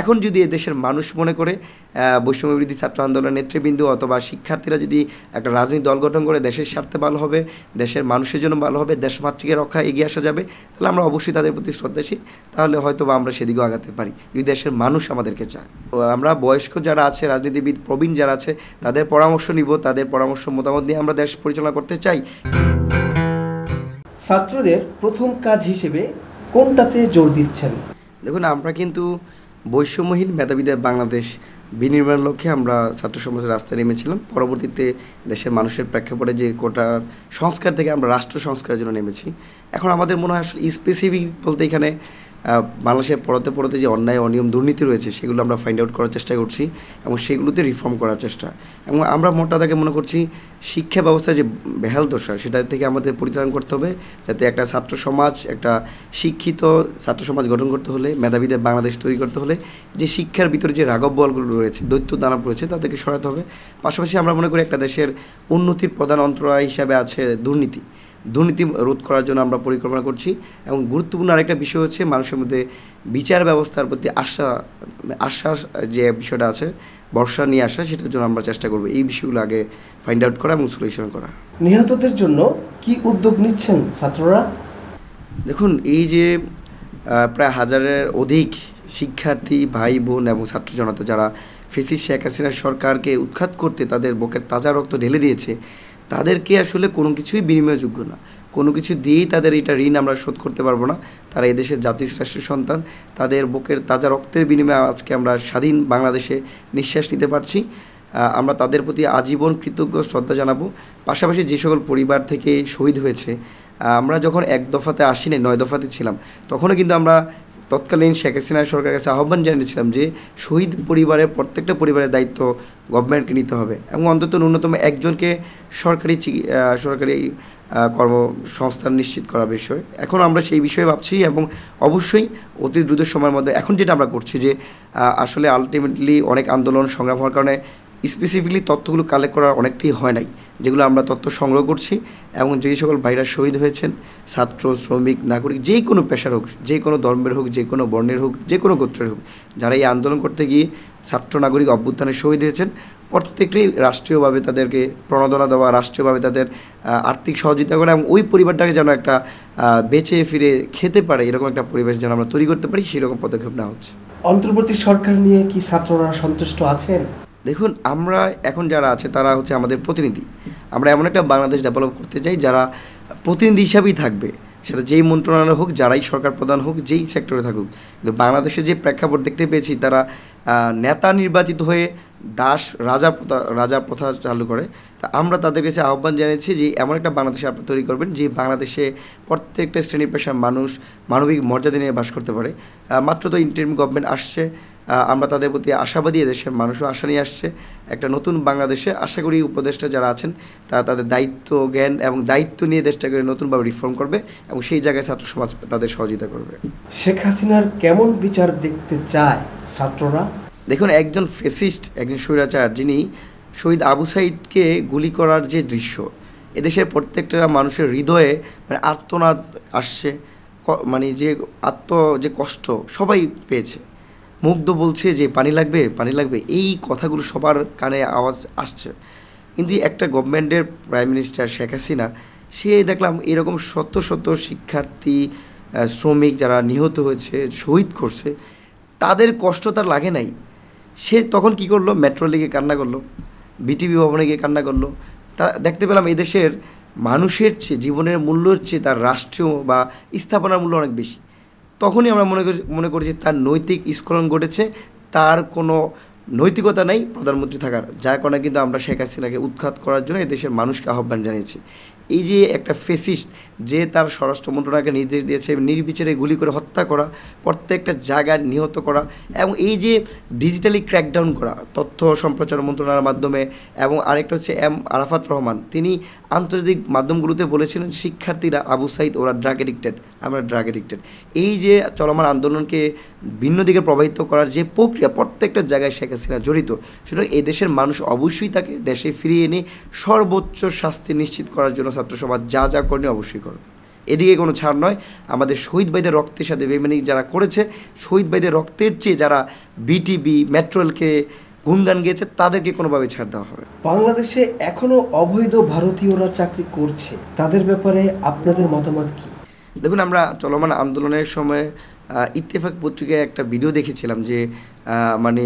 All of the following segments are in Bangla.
এখন যদি দেশের মানুষ মনে করে বৈষম্যবিরোধী ছাত্র আন্দোলন নেতৃবৃন্দ অথবা শিক্ষার্থীরা যদি একটা রাজনৈতিক দল গঠন করে দেশের স্বার্থে ভালো হবে দেশের মানুষের জন্য ভালো হবে দেশমাতৃকে রক্ষা এগিয়ে আসা যাবে তাহলে আমরা অবশ্যই তাদের প্রতি শ্রদ্ধাশীল তাহলে হয়তো বা আমরা সেদিকেও আগাতে পারি যদি দেশের মানুষ আমাদেরকে চায় আমরা বয়স্ক যারা আছে রাজনীতিবিদ প্রবীণ যারা আছে তাদের পরামর্শ নিব তাদের পরামর্শ মতামত নিয়ে আমরা দেশ পরিচালনা করতে চাই ছাত্রদের প্রথম কাজ হিসেবে কোনটাতে জোর দিচ্ছেন দেখুন আমরা কিন্তু বৈষম্যহীন মেধাবীদের বাংলাদেশ বিনির্মাণের লক্ষ্যে আমরা ছাত্র সমাজের রাস্তায় নেমেছিলাম পরবর্তীতে দেশের মানুষের প্রেক্ষাপটে যে কোটার সংস্কার থেকে আমরা রাষ্ট্র সংস্কারের জন্য নেমেছি এখন আমাদের মনে হয় আসলে স্পেসিফিক বলতে এখানে বাংলাদেশে পড়াতে পড়াতে যে অন্যায় অনিয়ম দুর্নীতি রয়েছে সেগুলো আমরা ফাইন্ড আউট করার চেষ্টা করছি এবং সেগুলোতে রিফর্ম করার চেষ্টা এবং আমরা মোটাদাকে মনে করছি শিক্ষা ব্যবস্থা যে বেহাল দশা সেটা থেকে আমাদের পরিত্রাণ করতে হবে যাতে একটা ছাত্র সমাজ একটা শিক্ষিত ছাত্র সমাজ গঠন করতে হলে মেধাবীদের বাংলাদেশ তৈরি করতে হলে যে শিক্ষার ভিতরে যে রাগব বলগুলো রয়েছে দৈত্য দানব রয়েছে তাদেরকে সরাতে হবে পাশাপাশি আমরা মনে করি একটা দেশের উন্নতির প্রধান অন্তরায় হিসাবে আছে দুর্নীতি দুর্নীতি রোধ করার জন্য আমরা পরিকল্পনা করছি এবং গুরুত্বপূর্ণ আরেকটা বিষয় হচ্ছে মানুষের মধ্যে বিচার ব্যবস্থার প্রতি আশা আশ্বাস যে বিষয়টা আছে বর্ষা নিয়ে আসা সেটার জন্য আমরা চেষ্টা করব এই বিষয়গুলো আগে ফাইন্ড আউট করা এবং সলিউশন করা নিহতদের জন্য কি উদ্যোগ নিচ্ছেন ছাত্ররা দেখুন এই যে প্রায় হাজারের অধিক শিক্ষার্থী ভাই বোন এবং ছাত্র জনতা যারা ফেসি শেখ হাসিনা সরকারকে উৎখাত করতে তাদের বুকের তাজা রক্ত ঢেলে দিয়েছে তাদেরকে আসলে কোনো কিছুই বিনিময়যোগ্য না কোনো কিছু দিয়েই তাদের এটা ঋণ আমরা শোধ করতে পারবো না তারা এদেশের জাতির শ্রেষ্ঠ সন্তান তাদের বুকের তাজা রক্তের বিনিময়ে আজকে আমরা স্বাধীন বাংলাদেশে নিঃশ্বাস নিতে পারছি আমরা তাদের প্রতি আজীবন কৃতজ্ঞ শ্রদ্ধা জানাবো পাশাপাশি যে সকল পরিবার থেকে শহীদ হয়েছে আমরা যখন এক দফাতে আসিনি নয় দফাতে ছিলাম তখনও কিন্তু আমরা তৎকালীন শেখ হাসিনা সরকারের কাছে আহ্বান জানিয়েছিলাম যে শহীদ পরিবারের প্রত্যেকটা পরিবারের দায়িত্ব গভর্নমেন্টকে নিতে হবে এবং অন্তত ন্যূনতম একজনকে সরকারি সরকারি কর্মসংস্থান নিশ্চিত করা বিষয় এখন আমরা সেই বিষয়ে ভাবছি এবং অবশ্যই অতি দ্রুত সময়ের মধ্যে এখন যেটা আমরা করছি যে আসলে আলটিমেটলি অনেক আন্দোলন সংগ্রাম হওয়ার কারণে স্পেসিফিকলি তথ্যগুলো কালেক্ট করার অনেকটাই হয় নাই যেগুলো আমরা তথ্য সংগ্রহ করছি এবং যে সকল ভাইরা শহীদ হয়েছেন ছাত্র শ্রমিক নাগরিক যে কোনো পেশার হোক যে কোনো ধর্মের হোক যে কোনো বর্ণের হোক যে কোনো গোত্রের হোক যারা এই আন্দোলন করতে গিয়ে ছাত্র নাগরিক অভ্যুত্থানে শহীদ হয়েছেন প্রত্যেকটি রাষ্ট্রীয়ভাবে তাদেরকে প্রণোদনা দেওয়া রাষ্ট্রীয়ভাবে তাদের আর্থিক সহযোগিতা করা এবং ওই পরিবারটাকে যেন একটা বেঁচে ফিরে খেতে পারে এরকম একটা পরিবেশ যেন আমরা তৈরি করতে পারি সেরকম পদক্ষেপ নেওয়া হচ্ছে অন্তর্বর্তী সরকার নিয়ে কি ছাত্ররা সন্তুষ্ট আছেন দেখুন আমরা এখন যারা আছে তারা হচ্ছে আমাদের প্রতিনিধি আমরা এমন একটা বাংলাদেশ ডেভেলপ করতে চাই যারা প্রতিনিধি হিসাবেই থাকবে সেটা যেই মন্ত্রণালয় হোক যারাই সরকার প্রধান হোক যেই সেক্টরে থাকুক কিন্তু বাংলাদেশে যে প্রেক্ষাপট দেখতে পেয়েছি তারা নেতা নির্বাচিত হয়ে দাস রাজা প্রথা রাজা প্রথা চালু করে তা আমরা তাদের কাছে আহ্বান জানিয়েছি যে এমন একটা বাংলাদেশ আপনি তৈরি করবেন যে বাংলাদেশে প্রত্যেকটা শ্রেণী পেশার মানুষ মানবিক মর্যাদা নিয়ে বাস করতে পারে মাত্র তো ইন্টারিম গভর্নমেন্ট আসছে আমরা তাদের প্রতি আশাবাদী দেশের মানুষও আশা নিয়ে আসছে একটা নতুন বাংলাদেশে আশা করি উপদেষ্টা যারা আছেন তারা তাদের দায়িত্ব জ্ঞান এবং দায়িত্ব নিয়ে দেশটাকে নতুনভাবে রিফর্ম করবে এবং সেই জায়গায় ছাত্র সমাজ তাদের সহযোগিতা করবে শেখ হাসিনার কেমন বিচার দেখতে চায় ছাত্ররা দেখুন একজন ফেসিস্ট একজন স্বৈরাচার যিনি শহীদ আবু সাইদকে গুলি করার যে দৃশ্য এদেশের প্রত্যেকটা মানুষের হৃদয়ে মানে আত্মনাদ আসছে মানে যে আত্ম যে কষ্ট সবাই পেয়েছে মুগ্ধ বলছে যে পানি লাগবে পানি লাগবে এই কথাগুলো সবার কানে আওয়াজ আসছে কিন্তু একটা গভর্নমেন্টের প্রাইম মিনিস্টার শেখ হাসিনা সে দেখলাম এরকম শত শত শিক্ষার্থী শ্রমিক যারা নিহত হয়েছে শহীদ করছে তাদের কষ্ট তার লাগে নাই সে তখন কি করলো মেট্রো লিগে কান্না করলো বিটিভি ভবনে গিয়ে কান্না করলো তা দেখতে পেলাম এদেশের মানুষের চেয়ে জীবনের মূল্য চেয়ে তার রাষ্ট্রীয় বা স্থাপনার মূল্য অনেক বেশি তখনই আমরা মনে করি মনে করি যে তার নৈতিক স্খলন ঘটেছে তার কোনো নৈতিকতা নেই প্রধানমন্ত্রী থাকার যা কারণে কিন্তু আমরা শেখ হাসিনাকে উৎখাত করার জন্য এই দেশের মানুষকে আহ্বান জানিয়েছি এই যে একটা ফেসিস্ট যে তার স্বরাষ্ট্র মন্ত্রণালয়কে নির্দেশ দিয়েছে নির্বিচারে গুলি করে হত্যা করা প্রত্যেকটা জায়গায় নিহত করা এবং এই যে ডিজিটালি ক্র্যাকডাউন করা তথ্য সম্প্রচার মন্ত্রণালয়ের মাধ্যমে এবং আরেকটা হচ্ছে এম আরাফাত রহমান তিনি আন্তর্জাতিক মাধ্যমগুলোতে বলেছিলেন শিক্ষার্থীরা আবু সাইদ ওরা ড্রাগ এডিক্টেড আমরা ড্রাগ এডিক্টেড এই যে চলমান আন্দোলনকে ভিন্ন দিকে প্রবাহিত করার যে প্রক্রিয়া প্রত্যেকটা জায়গায় শেখ হাসিনা জড়িত সুতরাং এই দেশের মানুষ অবশ্যই তাকে দেশে ফিরিয়ে এনে সর্বোচ্চ শাস্তি নিশ্চিত করার জন্য ছাত্রসভা যা যা করণীয় অবশ্যই করবে এদিকে কোনো ছাড় নয় আমাদের শহীদ ভাইদের রক্তের সাথে বেমানি যারা করেছে শহীদ ভাইদের রক্তের চেয়ে যারা বিটিবি মেট্রোলকে গুণগান গিয়েছে তাদেরকে কোনোভাবে ছাড় দেওয়া হবে বাংলাদেশে এখনও অবৈধ ভারতীয়রা চাকরি করছে তাদের ব্যাপারে আপনাদের মতামত কি দেখুন আমরা চলমান আন্দোলনের সময় ইত্তেফাক পত্রিকায় একটা ভিডিও দেখেছিলাম যে মানে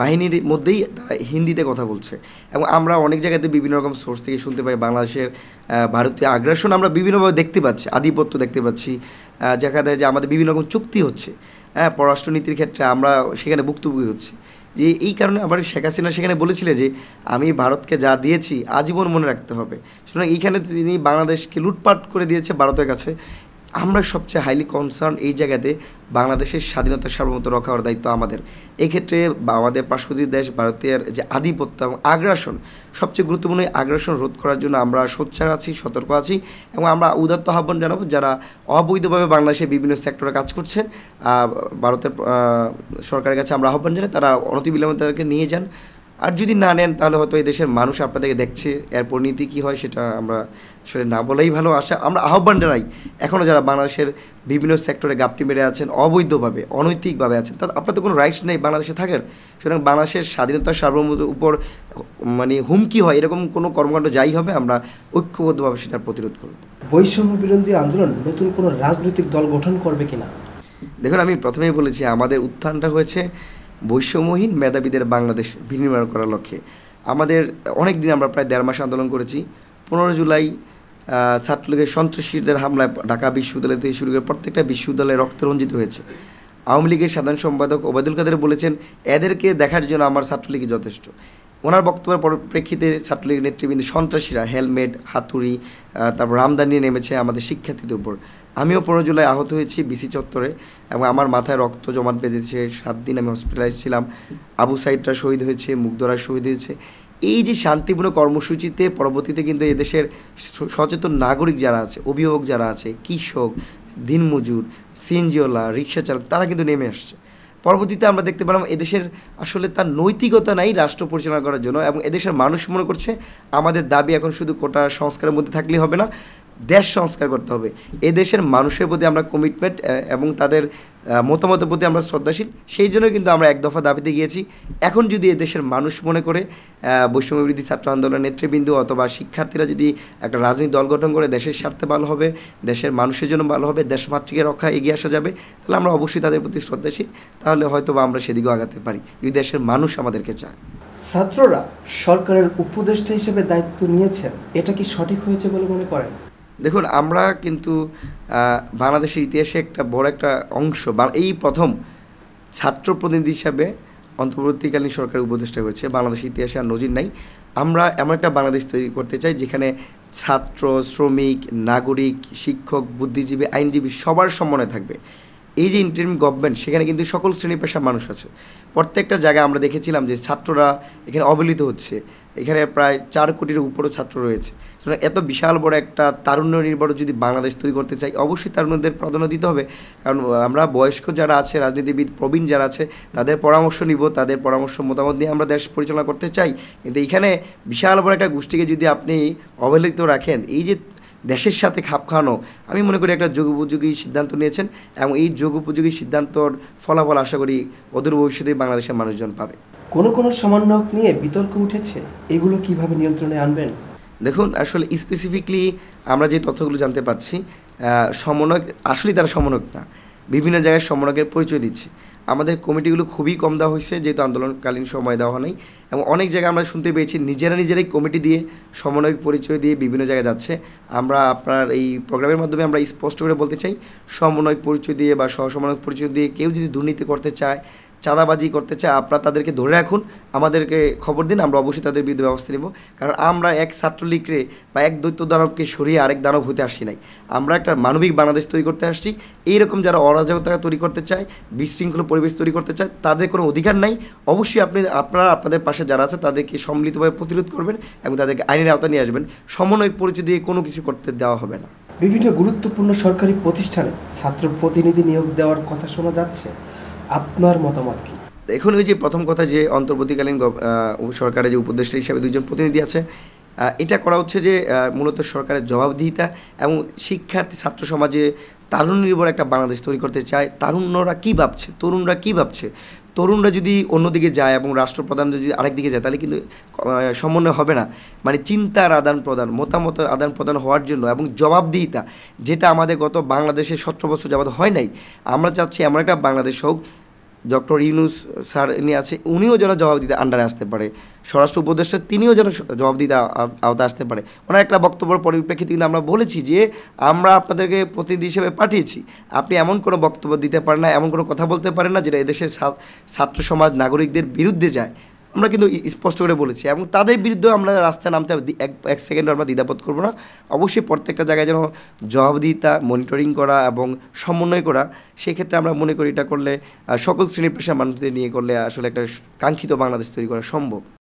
বাহিনীর মধ্যেই তারা হিন্দিতে কথা বলছে এবং আমরা অনেক জায়গাতে বিভিন্ন রকম সোর্স থেকে শুনতে পাই বাংলাদেশের ভারতীয় আগ্রাসন আমরা বিভিন্নভাবে দেখতে পাচ্ছি আধিপত্য দেখতে পাচ্ছি দেখা যায় যে আমাদের বিভিন্ন রকম চুক্তি হচ্ছে হ্যাঁ পররাষ্ট্রনীতির ক্ষেত্রে আমরা সেখানে ভুক্তভোগী হচ্ছি যে এই কারণে আবার শেখ হাসিনা সেখানে বলেছিলেন যে আমি ভারতকে যা দিয়েছি আজীবন মনে রাখতে হবে সুতরাং এইখানে তিনি বাংলাদেশকে লুটপাট করে দিয়েছে ভারতের কাছে আমরা সবচেয়ে হাইলি কনসার্ন এই জায়গাতে বাংলাদেশের স্বাধীনতা সার্বভৌমত্ব রক্ষা করার দায়িত্ব আমাদের এক্ষেত্রে আমাদের পার্শ্ববর্তী দেশ ভারতের যে আধিপত্য এবং আগ্রাসন সবচেয়ে গুরুত্বপূর্ণ আগ্রাসন রোধ করার জন্য আমরা সোচ্চার আছি সতর্ক আছি এবং আমরা উদাত্ত আহ্বান জানাবো যারা অবৈধভাবে বাংলাদেশের বিভিন্ন সেক্টরে কাজ করছেন ভারতের সরকারের কাছে আমরা আহ্বান জানাই তারা অনতিবিলম্বে তাদেরকে নিয়ে যান আর যদি না নেন তাহলে হয়তো এই দেশের মানুষ আপনাদেরকে দেখছে এর পরিণতি কী হয় সেটা আমরা আসলে না বলেই ভালো আশা আমরা আহ্বান জানাই এখনও যারা বাংলাদেশের বিভিন্ন সেক্টরে গাপটি মেরে আছেন অবৈধভাবে অনৈতিকভাবে আছেন তা আপনার তো কোনো রাইটস নেই বাংলাদেশে থাকার সুতরাং বাংলাদেশের স্বাধীনতার সার্বভৌমতার উপর মানে হুমকি হয় এরকম কোনো কর্মকাণ্ড যাই হবে আমরা ঐক্যবদ্ধভাবে সেটা প্রতিরোধ করব বৈষম্য বিরোধী আন্দোলন নতুন কোনো রাজনৈতিক দল গঠন করবে কিনা দেখুন আমি প্রথমেই বলেছি আমাদের উত্থানটা হয়েছে বৈষম্যহীন মেধাবীদের বাংলাদেশ বিনির্মাণ করার লক্ষ্যে আমাদের অনেক দিন আমরা প্রায় দেড় মাস আন্দোলন করেছি পনেরো জুলাই ছাত্রলীগের সন্ত্রাসীদের হামলায় ঢাকা বিশ্ববিদ্যালয় থেকে শুরু করে প্রত্যেকটা বিশ্ববিদ্যালয়ে রক্তরঞ্জিত হয়েছে আওয়ামী লীগের সাধারণ সম্পাদক ওবায়দুল কাদের বলেছেন এদেরকে দেখার জন্য আমার ছাত্রলীগ যথেষ্ট ওনার বক্তব্যের পরিপ্রেক্ষিতে ছাত্রলীগের নেতৃবৃন্দ সন্ত্রাসীরা হেলমেট হাতুড়ি তারপর রামদানি নেমেছে আমাদের শিক্ষার্থীদের উপর আমিও পনেরো জুলাই আহত হয়েছি বিসি চত্বরে এবং আমার মাথায় রক্ত জমাট বেঁধেছে সাত দিন আমি হসপিটালাইজ ছিলাম আবু সাইদরা শহীদ হয়েছে মুগ্ধরা শহীদ হয়েছে এই যে শান্তিপূর্ণ কর্মসূচিতে পরবর্তীতে কিন্তু এদেশের সচেতন নাগরিক যারা আছে অভিভাবক যারা আছে কৃষক দিনমজুর সিএনজিওলা রিক্সা চালক তারা কিন্তু নেমে আসছে পরবর্তীতে আমরা দেখতে পেলাম এদেশের আসলে তার নৈতিকতা নাই রাষ্ট্র পরিচালনা করার জন্য এবং এদেশের মানুষ মনে করছে আমাদের দাবি এখন শুধু কোটা সংস্কারের মধ্যে থাকলেই হবে না দেশ সংস্কার করতে হবে এ দেশের মানুষের প্রতি আমরা কমিটমেন্ট এবং তাদের মতামতের প্রতি আমরা শ্রদ্ধাশীল সেই জন্য কিন্তু আমরা এক দফা দাবিতে গিয়েছি এখন যদি এ দেশের মানুষ মনে করে বৈষম্যবৃদ্ধি ছাত্র আন্দোলনের নেতৃবৃন্দু অথবা শিক্ষার্থীরা যদি একটা রাজনৈতিক দল গঠন করে দেশের স্বার্থে ভালো হবে দেশের মানুষের জন্য ভালো হবে দেশমাতৃকে রক্ষা এগিয়ে আসা যাবে তাহলে আমরা অবশ্যই তাদের প্রতি শ্রদ্ধাশীল তাহলে হয়তো বা আমরা সেদিকেও আগাতে পারি যদি দেশের মানুষ আমাদেরকে চায় ছাত্ররা সরকারের উপদেষ্টা হিসেবে দায়িত্ব নিয়েছেন এটা কি সঠিক হয়েছে বলে মনে করেন দেখুন আমরা কিন্তু বাংলাদেশের ইতিহাসে একটা বড় একটা অংশ এই প্রথম ছাত্র প্রতিনিধি হিসাবে অন্তর্বর্তীকালীন সরকার উপদেষ্টা হয়েছে বাংলাদেশের ইতিহাসে আর নজির নাই আমরা এমন একটা বাংলাদেশ তৈরি করতে চাই যেখানে ছাত্র শ্রমিক নাগরিক শিক্ষক বুদ্ধিজীবী আইনজীবী সবার সমন্বয় থাকবে এই যে ইন্টারিম গভর্নমেন্ট সেখানে কিন্তু সকল শ্রেণী পেশার মানুষ আছে প্রত্যেকটা জায়গায় আমরা দেখেছিলাম যে ছাত্ররা এখানে অবহেলিত হচ্ছে এখানে প্রায় চার কোটির উপরও ছাত্র রয়েছে এত বিশাল বড় একটা তারুণ্য নির্ভর যদি বাংলাদেশ তৈরি করতে চাই অবশ্যই তারুণ্যদের প্রাধান্য দিতে হবে কারণ আমরা বয়স্ক যারা আছে রাজনীতিবিদ প্রবীণ যারা আছে তাদের পরামর্শ নিব তাদের পরামর্শ মতামত নিয়ে আমরা দেশ পরিচালনা করতে চাই কিন্তু এখানে বিশাল বড় একটা গোষ্ঠীকে যদি আপনি অবহেলিত রাখেন এই যে দেশের সাথে খাপ খাওয়ানো আমি মনে করি একটা যোগ উপযোগী সিদ্ধান্ত নিয়েছেন এবং এই যোগ উপযোগী সিদ্ধান্তর ফলাফল আশা করি অদূর ভবিষ্যতে বাংলাদেশের মানুষজন পাবে কোনো কোনো সমন্বয়ক নিয়ে বিতর্ক উঠেছে এগুলো কিভাবে নিয়ন্ত্রণে আনবেন দেখুন আসলে স্পেসিফিকলি আমরা যে তথ্যগুলো জানতে পারছি সমন্বয়ক আসলেই তারা সমন্বয়ক না বিভিন্ন জায়গায় সমন্বয়কের পরিচয় দিচ্ছে আমাদের কমিটিগুলো খুবই কম দেওয়া হয়েছে যেহেতু আন্দোলনকালীন সময় দেওয়া নেই এবং অনেক জায়গায় আমরা শুনতে পেয়েছি নিজেরা নিজেরাই কমিটি দিয়ে সমন্বয়ক পরিচয় দিয়ে বিভিন্ন জায়গায় যাচ্ছে আমরা আপনার এই প্রোগ্রামের মাধ্যমে আমরা স্পষ্ট করে বলতে চাই সমন্বয়ক পরিচয় দিয়ে বা সহসমন্বয়ক পরিচয় দিয়ে কেউ যদি দুর্নীতি করতে চায় চাঁদাবাজি করতে চায় আপনারা তাদেরকে ধরে রাখুন আমাদেরকে খবর দিন আমরা অবশ্যই তাদের বিরুদ্ধে ব্যবস্থা নেব কারণ আমরা এক ছাত্রলীগকে বা এক দৈত্য দানবকে সরিয়ে আরেক দানব হতে আসি নাই আমরা একটা মানবিক বাংলাদেশ তৈরি করতে আসছি এইরকম যারা অরাজকতা তৈরি করতে চায় বিশৃঙ্খল পরিবেশ তৈরি করতে চায় তাদের কোনো অধিকার নাই অবশ্যই আপনি আপনারা আপনাদের পাশে যারা আছে তাদেরকে সম্মিলিতভাবে প্রতিরোধ করবেন এবং তাদেরকে আইনের আওতা নিয়ে আসবেন সমন্বয় পরিচয় দিয়ে কোনো কিছু করতে দেওয়া হবে না বিভিন্ন গুরুত্বপূর্ণ সরকারি প্রতিষ্ঠানে ছাত্র প্রতিনিধি নিয়োগ দেওয়ার কথা শোনা যাচ্ছে আপনার মতামত কি এখন ওই যে প্রথম কথা যে অন্তর্বর্তীকালীন সরকারের যে উপদেষ্টা হিসাবে দুজন প্রতিনিধি আছে এটা করা হচ্ছে যে মূলত সরকারের জবাবদিহিতা এবং শিক্ষার্থী ছাত্র সমাজে তারুণ নির্ভর একটা বাংলাদেশ তৈরি করতে চায় তারুণ্যরা কী ভাবছে তরুণরা কী ভাবছে তরুণরা যদি অন্যদিকে যায় এবং রাষ্ট্রপ্রধান যদি আরেক দিকে যায় তাহলে কিন্তু সমন্বয় হবে না মানে চিন্তার আদান প্রদান মতামতের আদান প্রদান হওয়ার জন্য এবং জবাবদিহিতা যেটা আমাদের গত বাংলাদেশে সতেরো বছর যাবত হয় নাই আমরা চাচ্ছি এমন একটা বাংলাদেশ হোক ডক্টর ইউনুস স্যার ইনি আছে উনিও যেন দিতে আন্ডারে আসতে পারে স্বরাষ্ট্র উপদেষ্টা তিনিও যেন দিতে আওতা আসতে পারে ওনার একটা বক্তব্যের পরিপ্রেক্ষিতে কিন্তু আমরা বলেছি যে আমরা আপনাদেরকে প্রতিনিধি হিসেবে পাঠিয়েছি আপনি এমন কোনো বক্তব্য দিতে পারেন না এমন কোনো কথা বলতে পারেন না যেটা এদেশের ছাত্র সমাজ নাগরিকদের বিরুদ্ধে যায় আমরা কিন্তু স্পষ্ট করে বলেছি এবং তাদের বিরুদ্ধে আমরা রাস্তায় নামতে এক এক সেকেন্ড আমরা দ্বিধাবোধ করবো না অবশ্যই প্রত্যেকটা জায়গায় যেন জবাবদিহিতা মনিটরিং করা এবং সমন্বয় করা সেক্ষেত্রে আমরা মনে করি এটা করলে সকল শ্রেণীর পেশা মানুষদের নিয়ে করলে আসলে একটা কাঙ্ক্ষিত বাংলাদেশ তৈরি করা সম্ভব